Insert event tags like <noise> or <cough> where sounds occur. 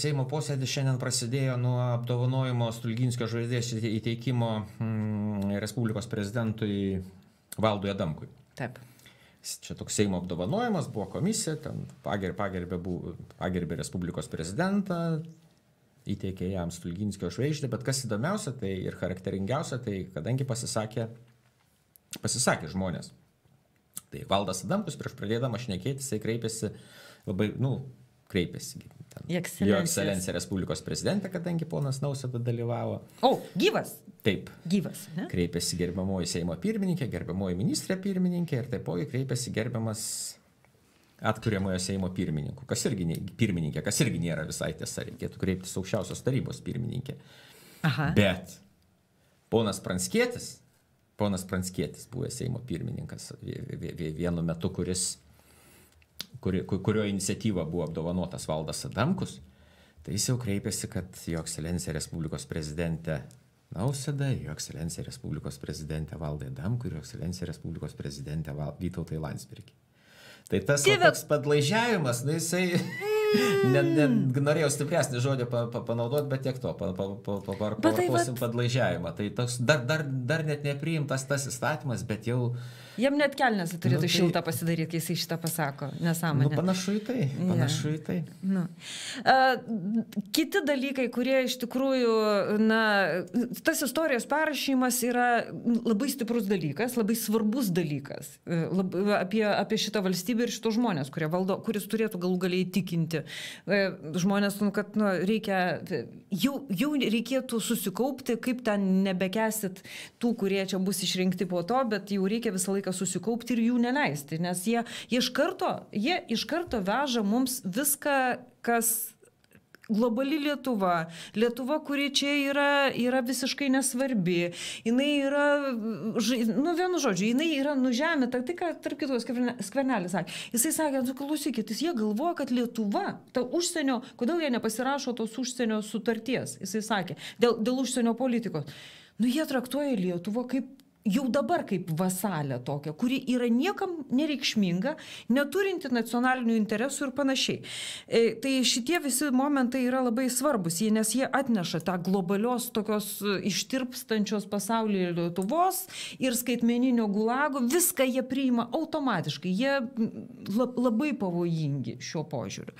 Seimo posėdis šiandien prasidėjo nuo apdovanojimo Stulginskio žvaigždės įteikimo mm, Respublikos prezidentui Valdui Adamkui. Taip. Čia toks Seimo apdovanojimas, buvo komisija, ten pager, pagerbė, bu, pagerbė Respublikos prezidentą, įteikė jam Stulginskio žvaigždę, bet kas įdomiausia tai ir charakteringiausia, tai kadangi pasisakė, pasisakė žmonės. Tai Valdas Adamkus prieš pradėdamas šnekėti, jisai kreipėsi labai, nu, kreipėsi Ten, jo ekscelencija Respublikos prezidentė, kadangi ponas Nausėda dalyvavo. O, gyvas. Taip. Gyvas. Ne? Kreipėsi gerbiamoji Seimo pirmininkė, gerbiamoji ministrė pirmininkė ir taipogi kreipėsi gerbiamas atkuriamojo Seimo pirmininku, kas irgi, ne, pirmininkė, kas irgi nėra visai tiesa, reikėtų kreiptis aukščiausios tarybos pirmininkė. Aha. Bet ponas Pranskėtis, ponas Pranskėtis buvo Seimo pirmininkas vienu metu, kuris kuri, kurio iniciatyva buvo apdovanotas valdas Adamkus, tai jis jau kreipėsi, kad jo ekscelencija Respublikos prezidentė Nausėda, jo ekscelencija Respublikos prezidentė Valdai Adamkui ir jo ekscelencija Respublikos prezidentė Vytautai Landsbergiai. Tai tas Tyvė... toks padlaižiavimas, na nu, jisai... <laughs> Net, net mm. norėjau stipresnį žodį pa, pa, panaudoti, bet tiek to, pavartosim pa, pa, tai vat... padlaižiavimą. Tai toks dar, dar, dar net nepriimtas tas įstatymas, bet jau... Jam net kelnes turėtų nu, tai... šiltą pasidaryti, kai jis šitą pasako, nesąmonė. Nu, panašu į tai, panašu ja. į tai. Nu. Uh, kiti dalykai, kurie iš tikrųjų, na, tas istorijos perrašymas yra labai stiprus dalykas, labai svarbus dalykas e, lab, apie, apie šitą valstybę ir šitos žmonės, valdo, kuris turėtų galų galiai įtikinti būti. E, žmonės, nu, kad nu, reikia, jau, jau reikėtų susikaupti, kaip ten nebekesit tų, kurie čia bus išrinkti po to, bet jau reikia visą laiką susikaupti ir jų neleisti, nes jie, jie, iš, karto, jie iš karto veža mums viską, kas globali Lietuva, Lietuva, kuri čia yra, yra visiškai nesvarbi, jinai yra, nu vienu žodžiu, jinai yra nužemėta, tai ką tarp kitos skvernelis sakė. Jisai sakė, nu klausykit, jie galvoja, kad Lietuva, ta užsienio, kodėl jie nepasirašo tos užsienio sutarties, jisai sakė, dėl, dėl užsienio politikos. Nu jie traktuoja Lietuvą kaip jau dabar kaip vasalę tokią, kuri yra niekam nereikšminga, neturinti nacionalinių interesų ir panašiai. E, tai šitie visi momentai yra labai svarbus, jie, nes jie atneša tą globalios tokios e, ištirpstančios pasaulyje Lietuvos ir skaitmeninio gulago, viską jie priima automatiškai, jie lab, labai pavojingi šiuo požiūriu.